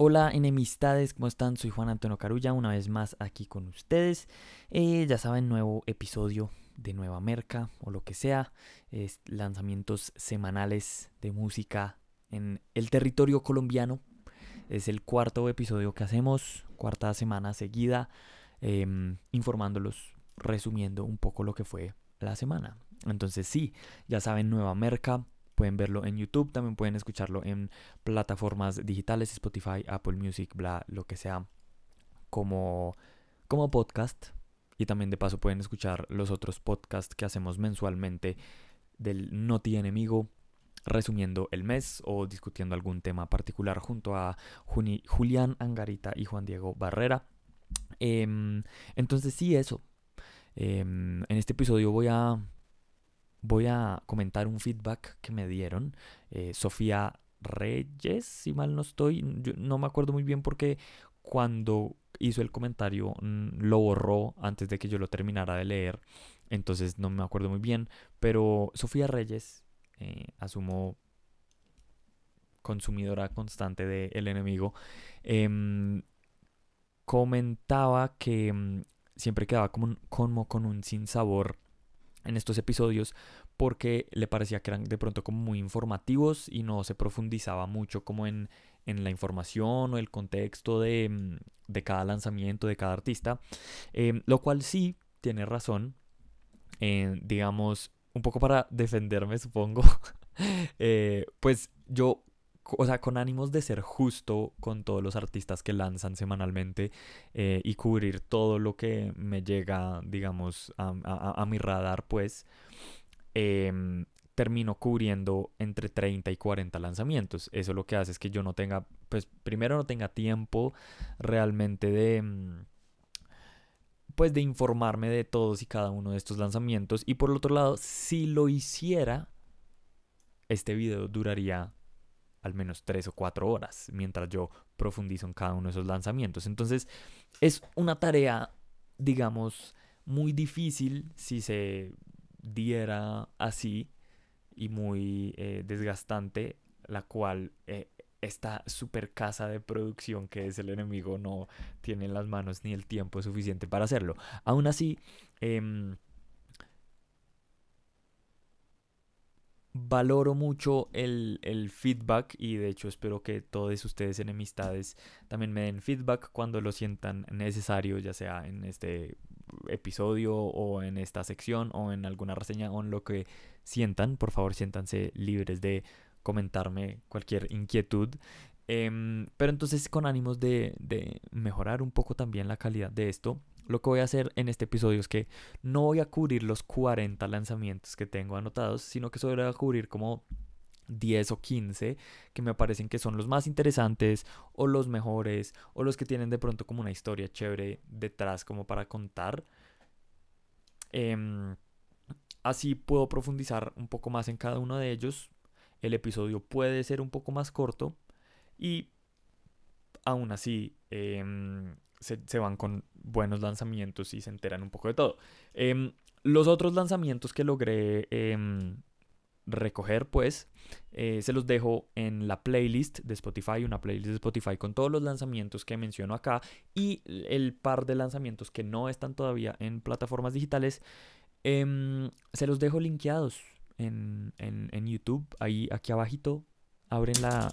Hola enemistades, ¿cómo están? Soy Juan Antonio Carulla, una vez más aquí con ustedes. Eh, ya saben, nuevo episodio de Nueva Merca o lo que sea. lanzamientos semanales de música en el territorio colombiano. Es el cuarto episodio que hacemos, cuarta semana seguida, em, informándolos, resumiendo un poco lo que fue la semana. Entonces sí, ya saben, Nueva Merca, Pueden verlo en YouTube, también pueden escucharlo en plataformas digitales, Spotify, Apple Music, bla, lo que sea, como, como podcast. Y también de paso pueden escuchar los otros podcasts que hacemos mensualmente del Noti Enemigo, resumiendo el mes o discutiendo algún tema particular junto a Julián Angarita y Juan Diego Barrera. Em, entonces sí, eso. Em, en este episodio voy a voy a comentar un feedback que me dieron. Eh, Sofía Reyes, si mal no estoy, no me acuerdo muy bien porque cuando hizo el comentario mm, lo borró antes de que yo lo terminara de leer, entonces no me acuerdo muy bien, pero Sofía Reyes, eh, asumo consumidora constante de El Enemigo, em, comentaba que mm, siempre quedaba como, como con un sinsabor en estos episodios porque le parecía que eran de pronto como muy informativos y no se profundizaba mucho como en, en la información o el contexto de, mm, cada lanzamiento, de cada artista, em, lo cual sí tiene razón, eh, digamos, un poco para defenderme supongo, eh, pues yo o sea, con ánimos de ser justo con todos los artistas que lanzan semanalmente eh, y cubrir todo lo que me llega, digamos, a, mi radar, pues, em, termino cubriendo entre 30 y 40 lanzamientos. Eso lo que hace es que yo no tenga, pues, primero no tenga tiempo realmente de mm, pues de informarme de todos y cada uno de estos lanzamientos y por el otro lado si lo hiciera este video duraría al menos tres o cuatro horas mientras yo profundizo en cada uno de esos lanzamientos. Entonces es una tarea, digamos, muy difícil si se diera así y muy eh, desgastante, la cual eh, esta super casa de producción que es el enemigo no tiene en las manos ni el tiempo suficiente para hacerlo. Aún así, eh, valoro mucho el, feedback y de hecho espero que todos ustedes enemistades también me den feedback cuando lo sientan necesario, ya sea en este episodio o en esta sección o en alguna reseña o en lo que sientan. Por favor, siéntanse libres de comentarme cualquier inquietud. Em, pero entonces con ánimos de mejorar un poco también la calidad de esto, lo que voy a hacer en este episodio es que no voy a cubrir los 40 lanzamientos que tengo anotados, sino que solo voy a cubrir como 10 o 15 que me parecen que son los más interesantes o los mejores o los que tienen de pronto como una historia chévere detrás como para contar. Em, así puedo profundizar un poco más en cada uno de ellos. El episodio puede ser un poco más corto y aún así em, se, van con buenos lanzamientos y se enteran un poco de todo. Em, los otros lanzamientos que logré em, recoger, pues, eh, se los dejo en la playlist de Spotify, una playlist de Spotify con todos los lanzamientos que menciono acá y el par de lanzamientos que no están todavía en plataformas digitales. Em, se los dejo linkeados en, YouTube, ahí aquí abajito abren la,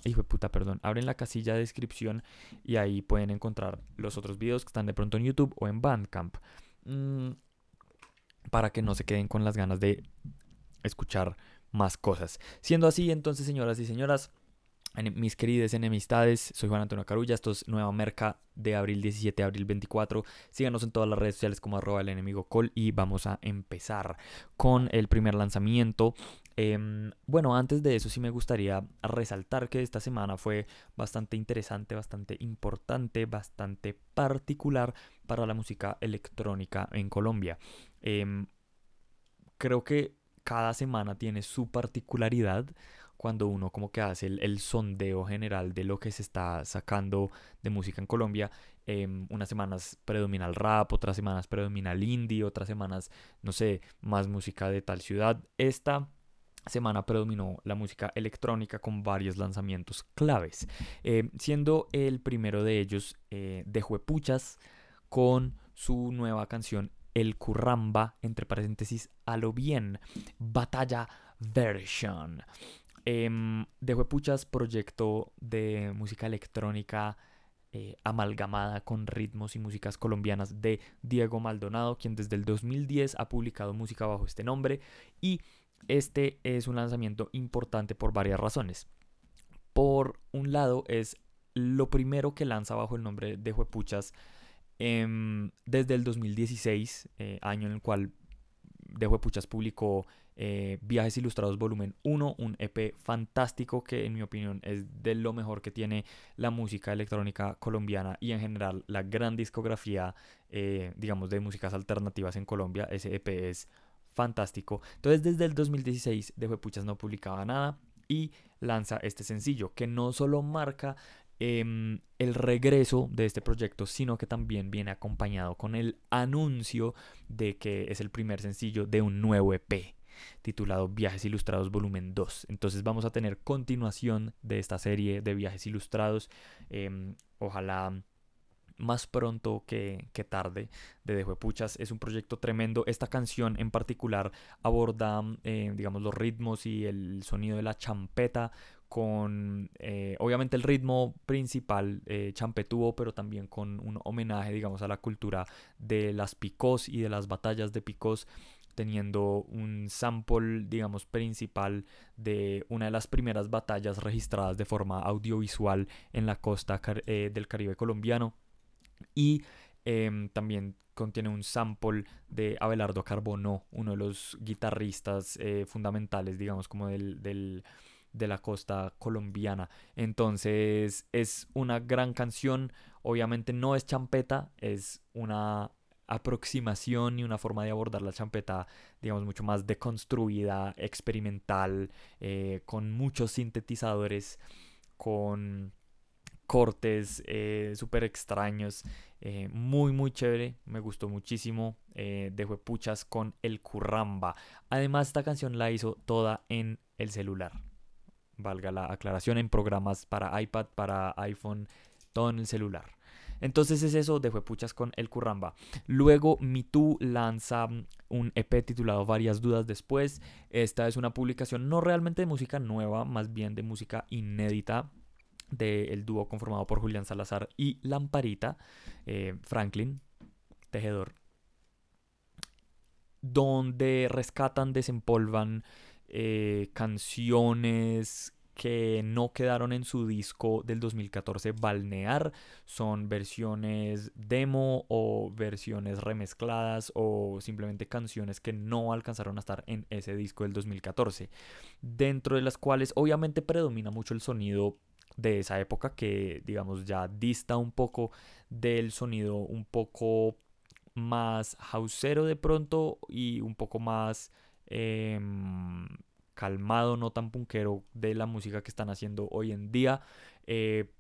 la casilla de descripción y ahí pueden encontrar los otros videos que están de pronto en YouTube o en Bandcamp. Mm, para que no se queden con las ganas de escuchar más cosas. Siendo así, entonces, señoras y señoras, mis queridas enemistades, soy Juan Antonio Carulla, esto es Nueva Merca de abril 17 abril 24. Síganos en todas las redes sociales como arroba el enemigo col y vamos a empezar con el primer lanzamiento Em, bueno, antes de eso sí me gustaría resaltar que esta semana fue bastante interesante, bastante importante, bastante particular para la música electrónica en Colombia. Em, creo que cada semana tiene su particularidad cuando uno como que hace el, sondeo general de lo que se está sacando de música en Colombia. Em, unas semanas predomina el rap, otras semanas predomina el indie, otras semanas, no sé, más música de tal ciudad. Esta semana predominó la música electrónica con varios lanzamientos claves, eh, siendo el primero de ellos eh, de Juepuchas con su nueva canción El Curramba, entre paréntesis, a lo bien, Batalla Version. Eh, de Juepuchas, proyecto de música electrónica eh, amalgamada con ritmos y músicas colombianas de Diego Maldonado, quien desde el 2010 ha publicado música bajo este nombre y este es un lanzamiento importante por varias razones. Por un lado, es lo primero que lanza bajo el nombre de Juepuchas em, desde el 2016, eh, año en el cual de Juepuchas publicó eh, Viajes Ilustrados Volumen 1, un EP fantástico que en mi opinión es de lo mejor que tiene la música electrónica colombiana y en general la gran discografía, eh, digamos, de músicas alternativas en Colombia. Ese EP es fantástico. Entonces desde el 2016 de Puchas no publicaba nada y lanza este sencillo que no solo marca em, el regreso de este proyecto, sino que también viene acompañado con el anuncio de que es el primer sencillo de un nuevo EP titulado Viajes Ilustrados Volumen 2. Entonces vamos a tener continuación de esta serie de Viajes Ilustrados. Em, ojalá más pronto que, tarde de Dejo Puchas. Es un proyecto tremendo. Esta canción en particular aborda, mm, eh, digamos, los ritmos y el sonido de la champeta con eh, obviamente el ritmo principal eh, champetúo, pero también con un homenaje, digamos, a la cultura de las picos y de las batallas de picos, teniendo un sample, digamos, principal de una de las primeras batallas registradas de forma audiovisual en la costa del Caribe colombiano. Y em, también contiene un sample de Abelardo Carbonó, uno de los guitarristas eh, fundamentales, digamos, como de la costa colombiana. Entonces es una gran canción, obviamente no es champeta, es una aproximación y una forma de abordar la champeta, digamos, mucho más deconstruida, experimental, eh, con muchos sintetizadores, con cortes eh, súper extraños. Eh, muy, muy chévere. Me gustó muchísimo. Eh, de con El Curramba. Además, esta canción la hizo toda en el celular. Valga la aclaración, en programas para iPad, para iPhone, todo en el celular. Entonces es eso de puchas con El Curramba. Luego Mitú lanza un EP titulado Varias Dudas Después. Esta es una publicación no realmente de música nueva, más bien de música inédita del dúo conformado por Julián Salazar y Lamparita, eh, Franklin, tejedor, donde rescatan, desempolvan eh, canciones que no quedaron en su disco del 2014 Balnear. Son versiones demo o versiones remezcladas o simplemente canciones que no alcanzaron a estar en ese disco del 2014. Dentro de las cuales obviamente predomina mucho el sonido de esa época que, digamos, ya dista un poco del sonido un poco más hausero de pronto y un poco más em, calmado, no tan punkero de la música que están haciendo hoy en día. Eh,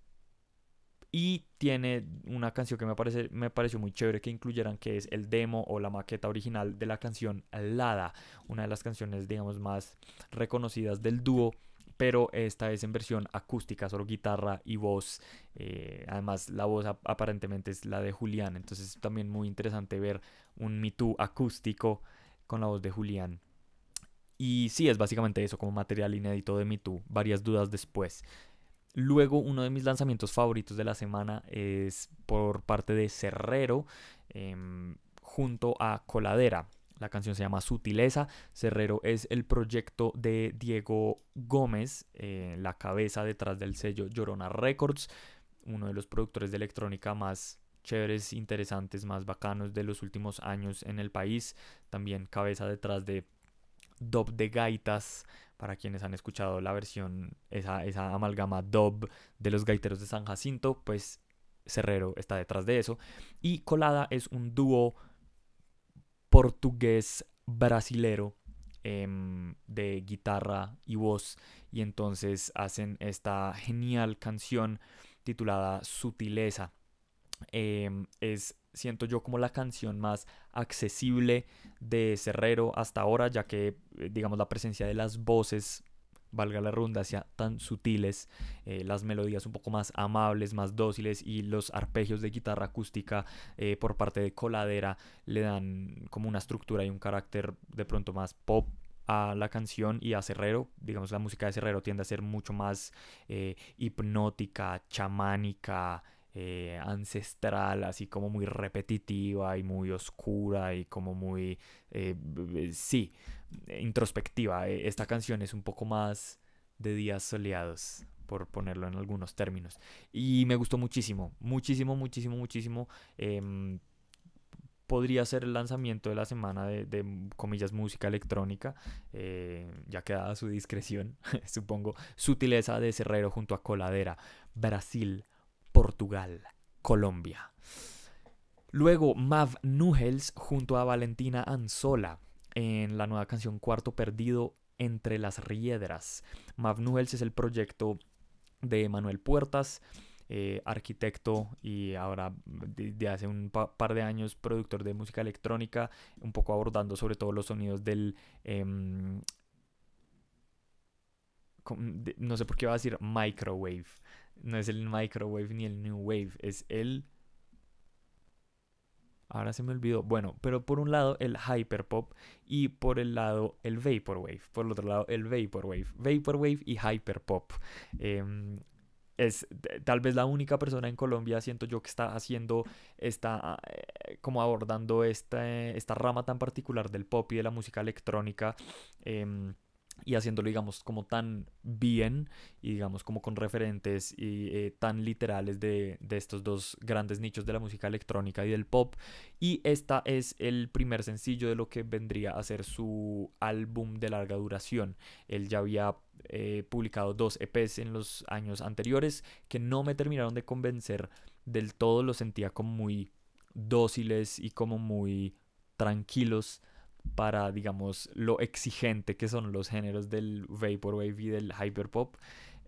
y tiene una canción que me, parece, me pareció muy chévere que incluyeran, que es el demo o la maqueta original de la canción Lada, una de las canciones, digamos, más reconocidas del dúo pero esta es en versión acústica, solo guitarra y voz. Eh, además, la voz aparentemente es la de Julián, entonces también muy interesante ver un Me Too acústico con la voz de Julián. Y sí, es básicamente eso, como material inédito de Me varias dudas después. Luego, uno de mis lanzamientos favoritos de la semana es por parte de Cerrero. Em, junto a Coladera. La canción se llama Sutileza. Cerrero es el proyecto de Diego Gómez, eh, la cabeza detrás del sello Llorona Records, uno de los productores de electrónica más chéveres, interesantes, más bacanos de los últimos años en el país. También cabeza detrás de Dub de Gaitas, para quienes han escuchado la versión, esa, esa amalgama Dub de los gaiteros de San Jacinto, pues Cerrero está detrás de eso. Y Colada es un dúo portugués brasilero em, de guitarra y voz y entonces hacen esta genial canción titulada Sutileza. Em, es, siento yo, como la canción más accesible de Cerrero hasta ahora, ya que, eh, digamos, la presencia de las voces valga la ronda, redundancia, tan sutiles, eh, las melodías un poco más amables, más dóciles y los arpegios de guitarra acústica eh, por parte de Coladera le dan como una estructura y un carácter de pronto más pop a la canción y a Cerrero, digamos la música de Cerrero tiende a ser mucho más eh, hipnótica, chamánica, eh, ancestral, así como muy repetitiva y muy oscura y como muy, eh, sí, introspectiva. E, esta canción es un poco más de días soleados, por ponerlo en algunos términos. Y me gustó muchísimo, muchísimo, muchísimo, muchísimo. Em, podría ser el lanzamiento de la semana de, mm, comillas música electrónica, eh, ya queda a su discreción, supongo, sutileza de Cerrero junto a Coladera, Brasil. Portugal, Colombia. Luego Mav Nugels junto a Valentina Anzola en la nueva canción Cuarto Perdido entre las Riedras. Mav Nugels es el proyecto de Manuel Puertas, eh, arquitecto y ahora de, hace un par de años productor de música electrónica, un poco abordando sobre todo los sonidos del... Em, no sé por qué va a decir microwave, no es el microwave ni el new wave, es el... Ahora se me olvidó. Bueno, pero por un lado el hyperpop y por el lado el vaporwave. Por el otro lado el vaporwave. Vaporwave y hyperpop. Eh, es tal vez la única persona en Colombia, siento yo, que está haciendo, está ah, eh, como abordando esta, esta rama tan particular del pop y de la música electrónica. Em, y haciéndolo, digamos, como tan bien y, digamos, como con referentes y eh, tan literales de, estos dos grandes nichos de la música electrónica y del pop. Y esta es el primer sencillo de lo que vendría a ser su álbum de larga duración. Él ya había eh, publicado dos EPs en los años anteriores que no me terminaron de convencer del todo, lo sentía como muy dóciles y como muy tranquilos para, digamos, lo exigente que son los géneros del vaporwave y del hyperpop.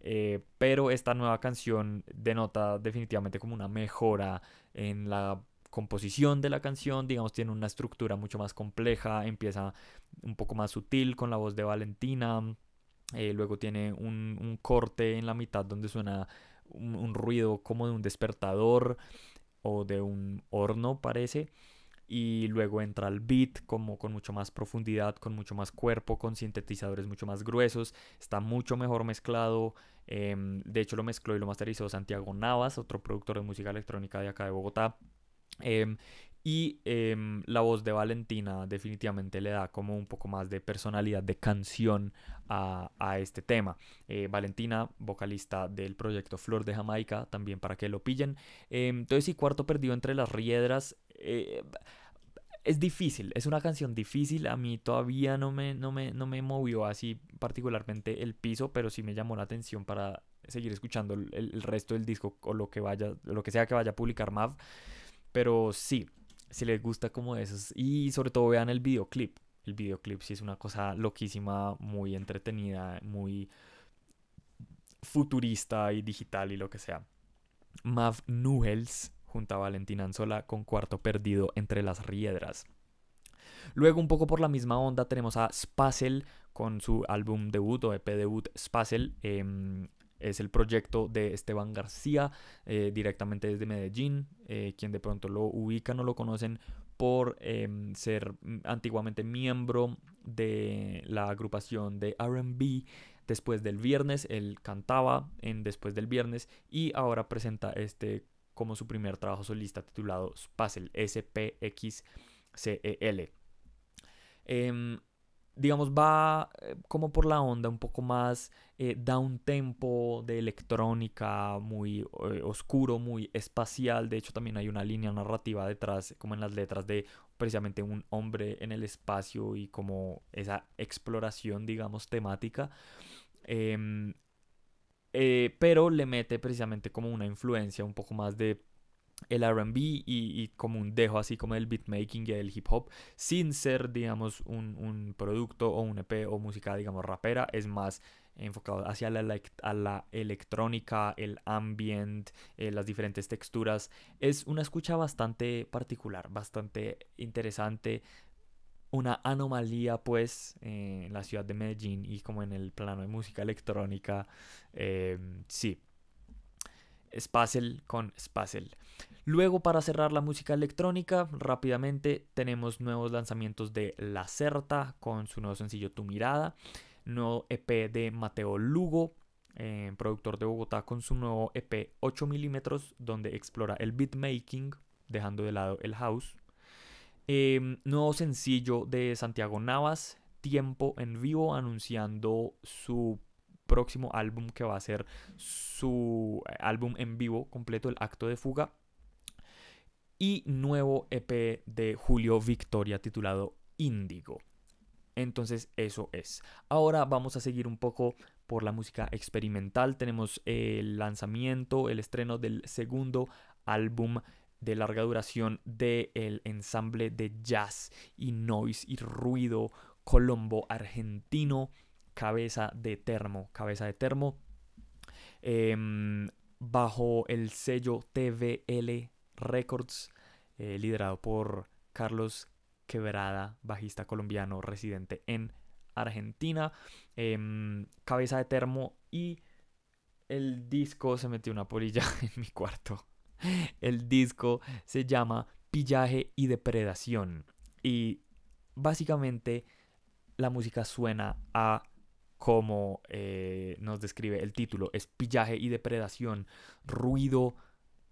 Eh, pero esta nueva canción denota definitivamente como una mejora en la composición de la canción, digamos, tiene una estructura mucho más compleja, empieza un poco más sutil con la voz de Valentina, eh, luego tiene un, corte en la mitad donde suena un ruido como de un despertador o de un horno, parece y luego entra el beat como con mucho más profundidad, con mucho más cuerpo, con sintetizadores mucho más gruesos, está mucho mejor mezclado. Em, de hecho lo mezcló y lo masterizó Santiago Navas, otro productor de música electrónica de acá de Bogotá. Em, y em, la voz de Valentina definitivamente le da como un poco más de personalidad de canción a, este tema. Eh, Valentina, vocalista del proyecto Flor de Jamaica, también para que lo pillen. Em, entonces, y cuarto perdido entre las riedras. Eh, es difícil, es una canción difícil. A mí todavía no me, no me, movió así particularmente el piso, pero sí me llamó la atención para seguir escuchando el, resto del disco o lo que vaya, lo que sea que vaya a publicar Mav. Pero sí, si les gusta como esos y sobre todo vean el videoclip. El videoclip sí es una cosa loquísima, muy entretenida, muy futurista y digital y lo que sea. Mav Nugels, junto a Valentina Anzola con Cuarto Perdido entre las Riedras. Luego, un poco por la misma onda, tenemos a Spassel con su álbum debut o EP debut Spassel. Em, es el proyecto de Esteban García, eh, directamente desde Medellín, eh, quien de pronto lo ubican o lo conocen por em, ser mm, antiguamente miembro de la agrupación de RB. Después del viernes, él cantaba en Después del viernes y ahora presenta este como su primer trabajo solista titulado Spazel, s p e em, digamos, va eh, como por la onda un poco más eh, da un tempo de electrónica, muy eh, oscuro, muy espacial. De hecho, también hay una línea narrativa detrás, como en las letras de precisamente un hombre en el espacio y como esa exploración, digamos, temática. Em, pero le mete precisamente como una influencia un poco más de el RB y, y, como un dejo así como el beatmaking y el hip hop, sin ser, digamos, un, producto o un EP o música, digamos, rapera, es más enfocado hacia la, la electrónica, el ambient, eh, las diferentes texturas. Es una escucha bastante particular, bastante interesante, una anomalía pues en la ciudad de Medellín y como en el plano de música electrónica. Eh, sí, Spacel con Spacel. Luego, para cerrar la música electrónica, rápidamente tenemos nuevos lanzamientos de La Certa con su nuevo sencillo Tu Mirada, nuevo EP de Mateo Lugo, eh, productor de Bogotá, con su nuevo EP 8 milímetros, donde explora el beatmaking, dejando de lado el house. Em, nuevo sencillo de Santiago Navas, Tiempo en Vivo, anunciando su próximo álbum que va a ser su eh, álbum en vivo completo, El Acto de Fuga. Y nuevo EP de Julio Victoria titulado Índigo. Entonces eso es. Ahora vamos a seguir un poco por la música experimental. Tenemos el lanzamiento, el estreno del segundo álbum de larga duración del el ensamble de jazz y noise y ruido colombo argentino Cabeza de Termo. Cabeza de Termo. Em, bajo el sello TVL Records, eh, liderado por Carlos Quebrada, bajista colombiano residente en Argentina. Em, cabeza de Termo y el disco se metió una polilla en mi cuarto. El disco se llama Pillaje y Depredación. Y básicamente la música suena a como eh, nos describe el título, espillaje y depredación, ruido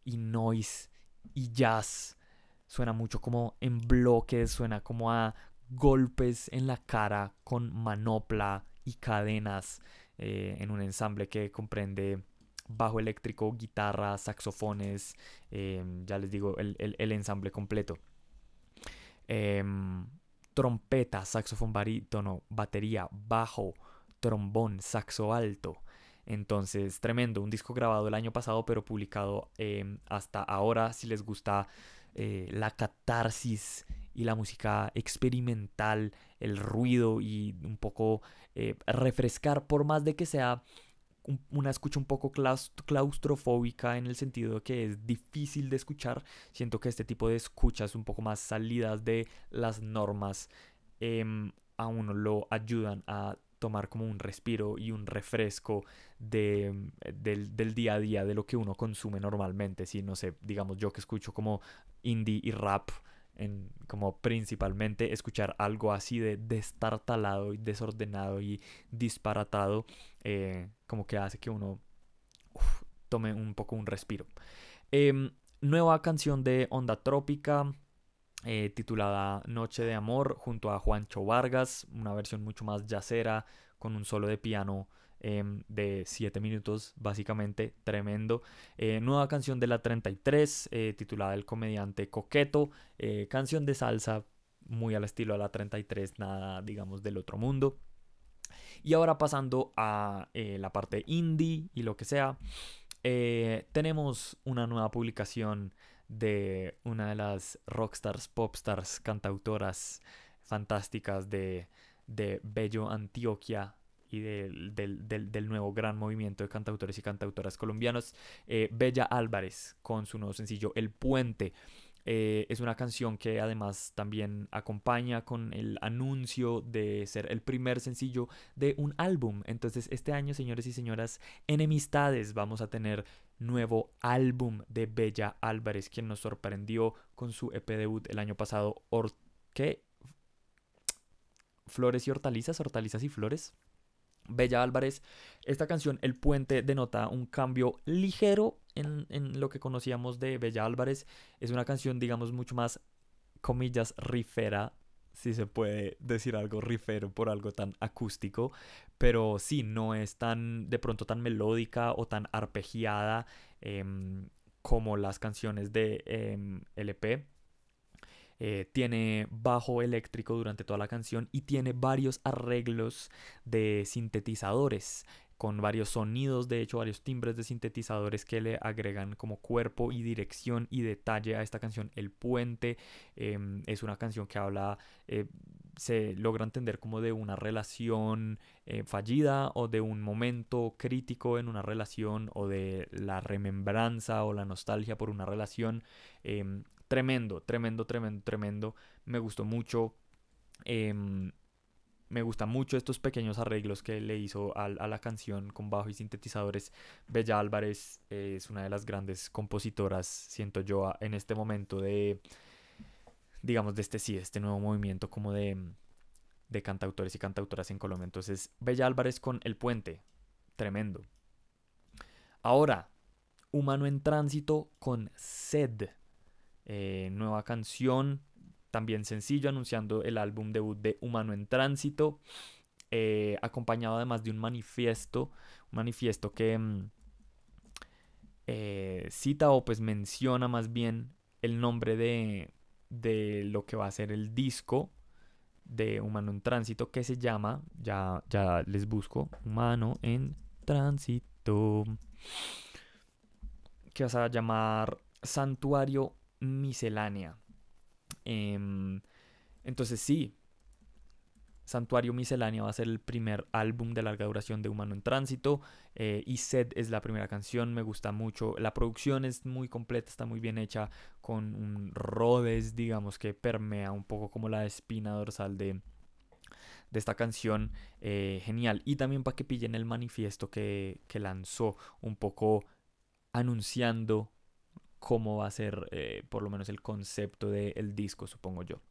y noise y jazz. Suena mucho como en bloques, suena como a golpes en la cara con manopla y cadenas eh, en un ensamble que comprende bajo eléctrico, guitarra, saxofones, em, ya les digo, el, el ensamble completo. Em, trompeta, saxofón barítono, batería, bajo, trombón, saxo alto. Entonces, tremendo, un disco grabado el año pasado, pero publicado em, hasta ahora. Si les gusta eh, la catarsis y la música experimental, el ruido y un poco eh, refrescar, por más de que sea una escucha un poco claustrofóbica en el sentido que es difícil de escuchar, siento que este tipo de escuchas un poco más salidas de las normas em, a uno lo ayudan a tomar como un respiro y un refresco del, día a día, de lo que uno consume normalmente. Si, no sé, digamos yo que escucho como indie y rap, en, como principalmente escuchar algo así de destartalado y desordenado y disparatado, eh, como que hace que uno tome un poco un respiro. Em, nueva canción de Onda Trópica, eh, titulada Noche de Amor junto a Juancho Vargas, una versión mucho más yacera con un solo de piano em, de 7 minutos básicamente, tremendo. Eh, nueva canción de la 33 eh, titulada El comediante coqueto, canción de salsa muy al estilo de la 33, nada digamos del otro mundo. Y ahora pasando a la parte indie y lo que sea, tenemos una nueva publicación de una de las rockstars, popstars, cantautoras fantásticas de, de Bello Antioquia y del, nuevo gran movimiento de cantautores y cantautoras colombianos, eh, Bella Álvarez, con su nuevo sencillo El Puente. Eh, es una canción que además también acompaña con el anuncio de ser el primer sencillo de un álbum. Entonces este año, señores y señoras, enemistades, vamos a tener nuevo álbum de Bella Álvarez, quien nos sorprendió con su EP debut el año pasado. ¿Qué? Flores y hortalizas, hortalizas y flores. Bella Álvarez, esta canción El Puente denota un cambio ligero en, lo que conocíamos de Bella Álvarez, es una canción, digamos, mucho más, comillas, rifera si se puede decir algo rifero por algo tan acústico, pero sí, no es tan de pronto tan melódica o tan arpegiada em, como las canciones de em, LP. Eh, tiene bajo eléctrico durante toda la canción y tiene varios arreglos de sintetizadores con varios sonidos, de hecho varios timbres de sintetizadores que le agregan como cuerpo y dirección y detalle a esta canción. El puente em, es una canción que habla, eh, se logra entender como de una relación eh, fallida o de un momento crítico en una relación o de la remembranza o la nostalgia por una relación. Em, tremendo, tremendo, tremendo, tremendo. Me gustó mucho. Em, me gustan mucho estos pequeños arreglos que le hizo a, la canción con bajo y sintetizadores. Bella Álvarez eh, es una de las grandes compositoras, siento yo, en este momento de, digamos, de este sí, este nuevo movimiento como de, cantautores y cantautoras en Colombia. Entonces, Bella Álvarez con El Puente, tremendo. Ahora, Humano en Tránsito con Sed, eh, nueva canción también sencillo anunciando el álbum debut de Humano en Tránsito, eh, acompañado además de un manifiesto, un manifiesto que mm, eh, cita o pues menciona más bien el nombre de, de lo que va a ser el disco de Humano en Tránsito que se llama, ya, ya les busco, Humano en Tránsito, que vas a llamar Santuario Miscelánea. Em, entonces sí, Santuario Miscelánea va a ser el primer álbum de larga duración de Humano en Tránsito eh, y Sed es la primera canción, me gusta mucho. La producción es muy completa, está muy bien hecha con un Rhodes, digamos, que permea un poco como la espina dorsal de, esta canción eh, genial y también para que pillen el manifiesto que lanzó un poco anunciando cómo va a ser eh, por lo menos el concepto del disco, supongo yo.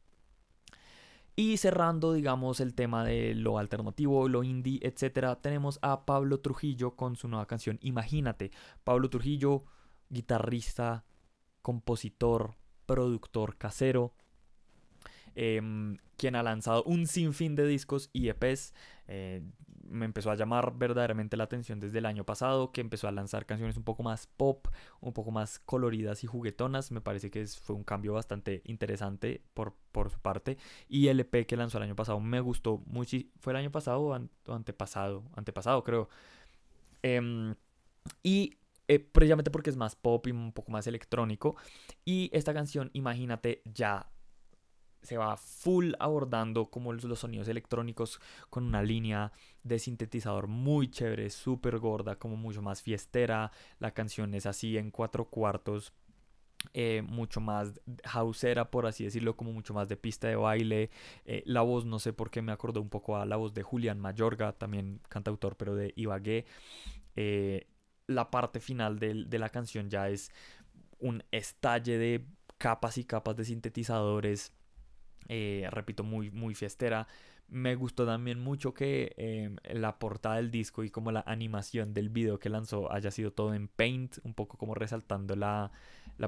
Y cerrando, digamos, el tema de lo alternativo, lo indie, etcétera, tenemos a Pablo Trujillo con su nueva canción Imagínate. Pablo Trujillo, guitarrista, compositor, productor casero, em, quien ha lanzado un sinfín de discos y EPs. Eh, me empezó a llamar verdaderamente la atención desde el año pasado, que empezó a lanzar canciones un poco más pop, un poco más coloridas y juguetonas. Me parece que fue un cambio bastante interesante por, su parte. Y el EP que lanzó el año pasado me gustó mucho. ¿Fue el año pasado o, antepasado? Antepasado, creo. Em, y eh, precisamente porque es más pop y un poco más electrónico. Y esta canción, imagínate, ya se va full abordando como los sonidos electrónicos con una línea de sintetizador muy chévere, súper gorda, como mucho más fiestera. La canción es así en cuatro cuartos, eh, mucho más houseera, por así decirlo, como mucho más de pista de baile. Eh, la voz, no sé por qué me acordó un poco a la voz de Julián Mayorga, también cantautor, pero de Ibagué. Eh, la parte final de, de la canción ya es un estalle de capas y capas de sintetizadores eh, repito, muy, muy fiestera. Me gustó también mucho que eh, la portada del disco y como la animación del video que lanzó haya sido todo en paint, un poco como resaltando la,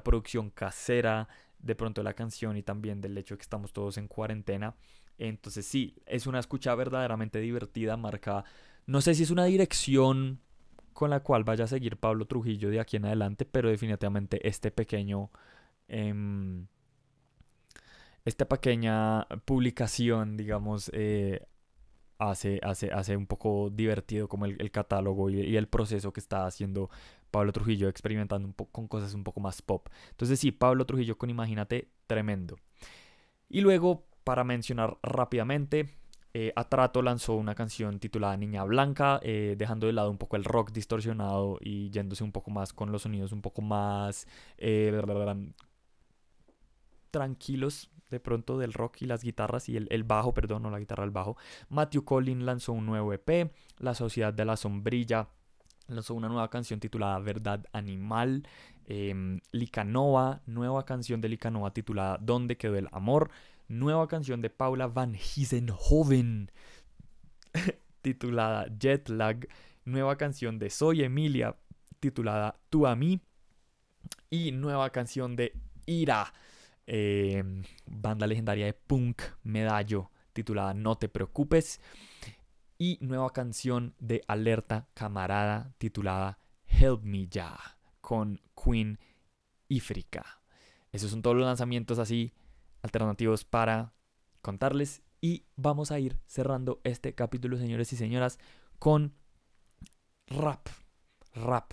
producción casera, de pronto la canción y también del hecho que estamos todos en cuarentena. Entonces sí, es una escucha verdaderamente divertida, marca, no sé si es una dirección con la cual vaya a seguir Pablo Trujillo de aquí en adelante, pero definitivamente este pequeño... Em, esta pequeña publicación, digamos, eh, hace, hace, hace un poco divertido como el, catálogo y, el proceso que está haciendo Pablo Trujillo, experimentando un poco con cosas un poco más pop. Entonces sí, Pablo Trujillo con Imagínate, tremendo. Y luego, para mencionar rápidamente, eh, Atrato lanzó una canción titulada Niña Blanca, eh, dejando de lado un poco el rock distorsionado y yéndose un poco más con los sonidos un poco más tranquilos, de pronto del rock y las guitarras y el, bajo, perdón, no la guitarra, el bajo. Matthew Collin lanzó un nuevo EP, La Sociedad de la Sombrilla lanzó una nueva canción titulada Verdad Animal, em, Licanova, nueva canción de Licanova titulada ¿Dónde quedó el amor? Nueva canción de Paula Van joven titulada Jetlag, nueva canción de Soy Emilia titulada Tú a mí y nueva canción de Ira eh, banda legendaria de punk medallo titulada No te preocupes y nueva canción de Alerta Camarada titulada Help Me Ya con Queen Ifrica. Esos son todos los lanzamientos así alternativos para contarles y vamos a ir cerrando este capítulo, señores y señoras, con rap. Rap.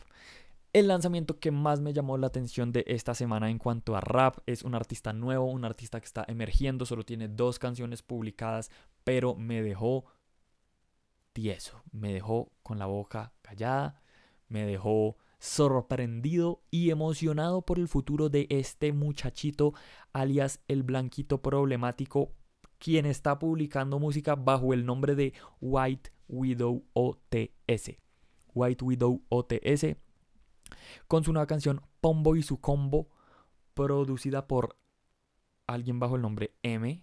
El lanzamiento que más me llamó la atención de esta semana en cuanto a rap es un artista nuevo, un artista que está emergiendo, solo tiene dos canciones publicadas, pero me dejó tieso, me dejó con la boca callada, me dejó sorprendido y emocionado por el futuro de este muchachito alias el blanquito problemático, quien está publicando música bajo el nombre de White Widow OTS. White Widow OTS con su nueva canción Pombo y su combo, producida por alguien bajo el nombre M.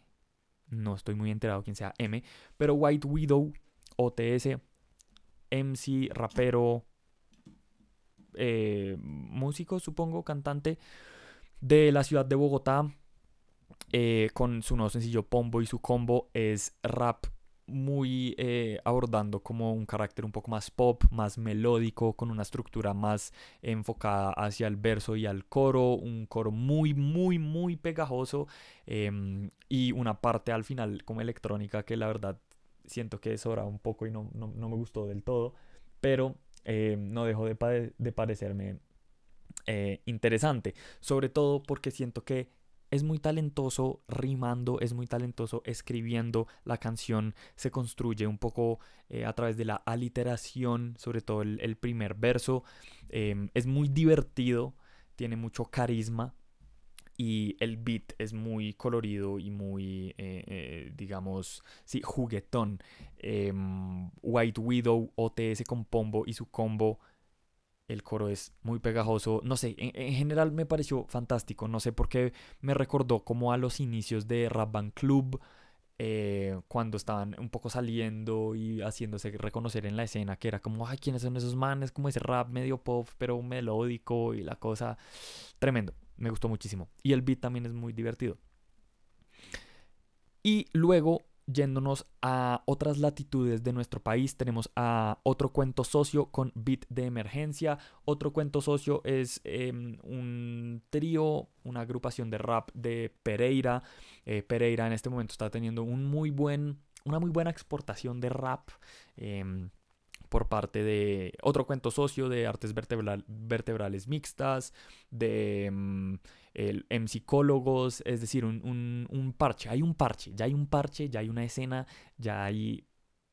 No estoy muy enterado quién sea M, pero White Widow, OTS, MC, rapero, eh, músico, supongo, cantante de la ciudad de Bogotá. Eh, con su nuevo sencillo Pombo y su combo es rap muy eh, abordando como un carácter un poco más pop, más melódico, con una estructura más enfocada hacia el verso y al coro, un coro muy, muy, muy pegajoso em, y una parte al final como electrónica que la verdad siento que es hora un poco y no, me gustó del todo, pero em, no dejó de, parecerme eh, interesante, sobre todo porque siento que es muy talentoso rimando, es muy talentoso escribiendo. La canción se construye un poco eh, a través de la aliteración, sobre todo el, primer verso. Em, es muy divertido, tiene mucho carisma. Y el beat es muy colorido y muy, eh, eh, digamos, sí, juguetón. Em, White Widow, OTS con Pombo y su combo el coro es muy pegajoso, no sé, en, general me pareció fantástico, no sé por qué me recordó como a los inicios de Rabban Club, eh, cuando estaban un poco saliendo y haciéndose reconocer en la escena, que era como, ay, ¿quiénes son esos manes? Como ese rap medio pop, pero melódico y la cosa, tremendo, me gustó muchísimo. Y el beat también es muy divertido. Y luego yéndonos a otras latitudes de nuestro país, tenemos a otro cuento socio con bit de Emergencia. Otro cuento socio es em, un trío, una agrupación de rap de Pereira. Eh, Pereira en este momento está teniendo un muy buen, una muy buena exportación de rap. Em, por parte de otro cuento socio de artes vertebrales mixtas, de mm, em, psicólogos, es decir, un, parche, hay un parche, ya hay un parche, ya hay una escena, ya hay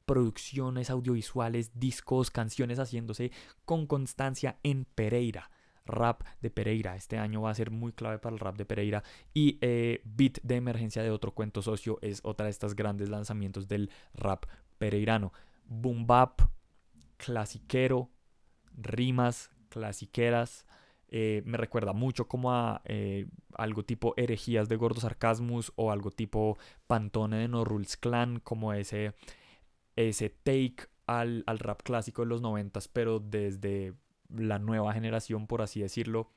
producciones audiovisuales, discos, canciones haciéndose con constancia en Pereira rap de Pereira. Este año va a ser muy clave para el rap de Pereira. Y eh, Beat de Emergencia de otro cuento socio es otra de estas grandes lanzamientos del rap pereirano. Boom Bap, clasiquero, rimas clasiqueras. Eh, me recuerda mucho como a eh, algo tipo herejías de Gordo Sarcasmus o algo tipo Pantone de No Rules Clan, como ese, ese take al, al rap clásico de los noventas, pero desde la nueva generación, por así decirlo.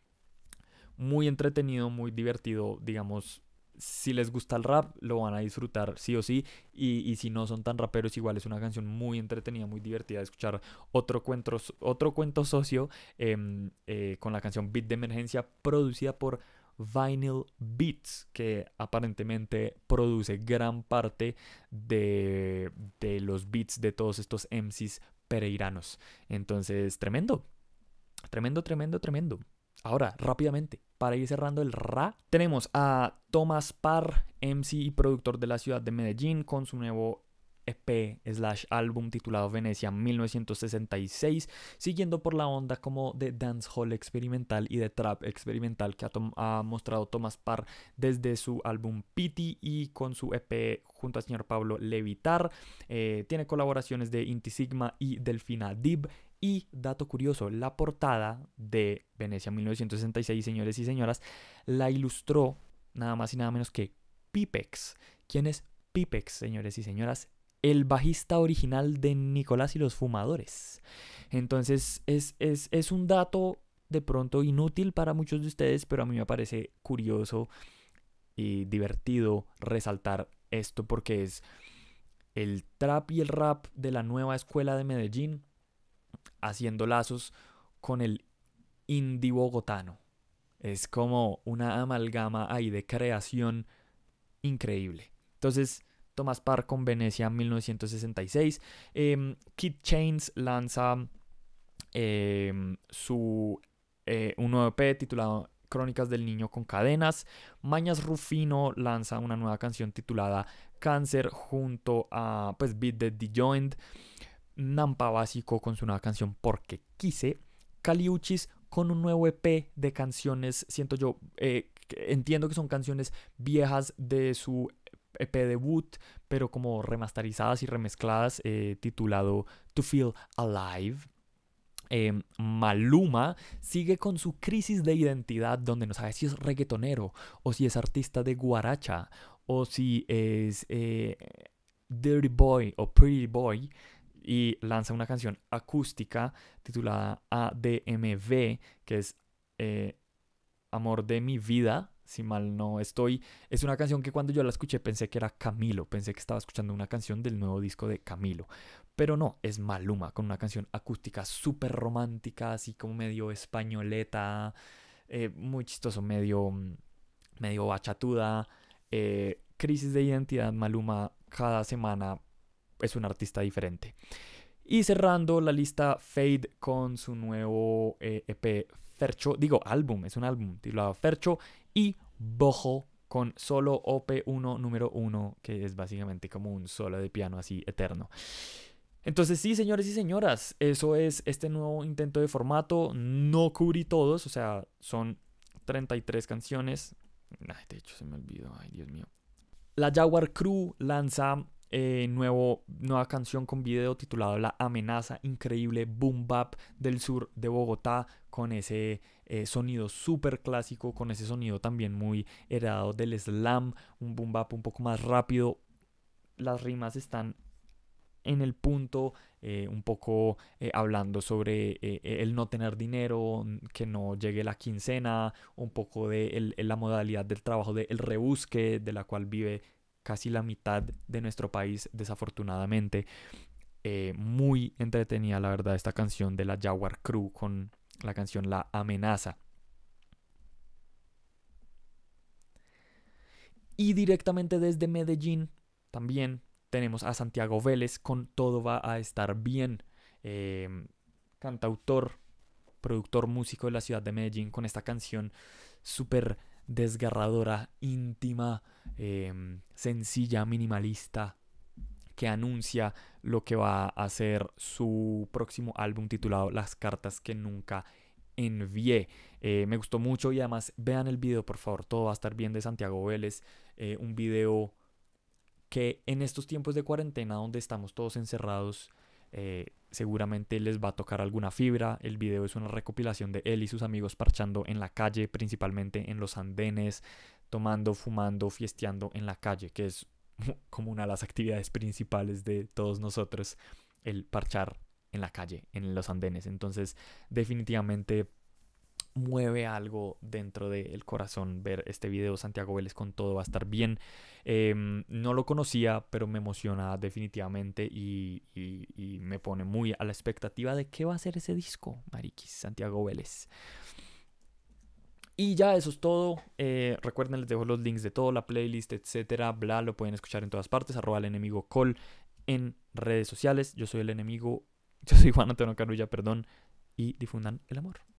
Muy entretenido, muy divertido, digamos, si les gusta el rap, lo van a disfrutar sí o sí. Y, si no son tan raperos, igual es una canción muy entretenida, muy divertida de escuchar. Otro cuento, otro cuento socio em, eh, con la canción Beat de Emergencia, producida por Vinyl Beats, que aparentemente produce gran parte de, de los beats de todos estos MCs pereiranos. Entonces, tremendo. Tremendo, tremendo, tremendo. Ahora, rápidamente, para ir cerrando el RA, tenemos a Thomas Parr, MC y productor de la ciudad de Medellín, con su nuevo EP slash álbum titulado Venecia 1966, siguiendo por la onda como de dancehall experimental y de trap experimental que ha, mostrado Thomas Parr desde su álbum Pity y con su EP junto al señor Pablo Levitar. Eh, tiene colaboraciones de Inti Sigma y Delfina Dib y dato curioso, la portada de Venecia 1966, señores y señoras, la ilustró nada más y nada menos que Pipex. ¿Quién es Pipex, señores y señoras? El bajista original de Nicolás y los Fumadores. Entonces es, es, un dato de pronto inútil para muchos de ustedes, pero a mí me parece curioso y divertido resaltar esto porque es el trap y el rap de la nueva escuela de Medellín haciendo lazos con el indie bogotano. Es como una amalgama ahí de creación increíble. Entonces, tomás Parr con Venecia en 1966. Em, Kid Chains lanza em, su, eh, un nuevo EP titulado Crónicas del Niño con Cadenas. Mañas Rufino lanza una nueva canción titulada Cáncer junto a pues, Beat the Joint. Nampa Básico con su nueva canción Porque Quise, Caliuchis con un nuevo EP de canciones, siento yo, eh, entiendo que son canciones viejas de su EP debut, pero como remasterizadas y remezcladas, eh, titulado To Feel Alive. Em, Maluma sigue con su crisis de identidad donde no sabe si es reggaetonero o si es artista de guaracha o si es eh, Dirty Boy o Pretty Boy y lanza una canción acústica titulada ADMV, que es eh, Amor de mi vida, si mal no estoy. Es una canción que cuando yo la escuché pensé que era Camilo, pensé que estaba escuchando una canción del nuevo disco de Camilo. Pero no, es Maluma, con una canción acústica súper romántica, así como medio españoleta, eh, muy chistoso, medio, medio bachatuda. Eh, crisis de identidad, Maluma cada semana es un artista diferente. Y cerrando la lista Fade con su nuevo EP eh, e Fercho, digo álbum, es un álbum titulado Fercho y Bojo con solo OP1 número 1, que es básicamente como un solo de piano así eterno. Entonces sí, señores y señoras, eso es este nuevo intento de formato. No cubrí todos, o sea, son 33 canciones. de hecho, se me olvidó, ay Dios mío. La Jaguar Crew lanza eh, nuevo, nueva canción con video titulado La amenaza increíble boom bap del sur de Bogotá con ese eh, sonido súper clásico, con ese sonido también muy heredado del slam, un boom bap un poco más rápido. Las rimas están en el punto, eh, un poco hablando sobre el no tener dinero, que no llegue la quincena, un poco de la modalidad del trabajo, del rebusque, de la cual vive casi la mitad de nuestro país, desafortunadamente. Eh, muy entretenida, la verdad, esta canción de la Jaguar Crew con la canción La Amenaza. Y directamente desde Medellín también tenemos a Santiago Vélez con Todo va a estar bien. Em, cantautor, productor, músico de la ciudad de Medellín con esta canción súper desgarradora, íntima, em, sencilla, minimalista, que anuncia lo que va a ser su próximo álbum titulado Las cartas que nunca envié. Eh, me gustó mucho y además vean el video, por favor, todo va a estar bien de Santiago Vélez, eh, un video que en estos tiempos de cuarentena donde estamos todos encerrados eh, seguramente les va a tocar alguna fibra. El video es una recopilación de él y sus amigos parchando en la calle, principalmente en los andenes, tomando, fumando, fiesteando en la calle, que es como una de las actividades principales de todos nosotros, el parchar en la calle, en los andenes. Entonces, definitivamente mueve algo dentro del corazón ver este video. Santiago Vélez con todo va a estar bien. Em, no lo conocía, pero me emociona definitivamente y, me pone muy a la expectativa de qué va a ser ese disco, Mariquis, Santiago Vélez. Y ya eso es todo. Eh, recuerden, les dejo los links de todo, la playlist, etcétera. Bla, lo pueden escuchar en todas partes. Arroba el enemigo col en redes sociales. Yo soy el enemigo. Yo soy Juan Antonio Carulla, perdón. Y difundan el amor.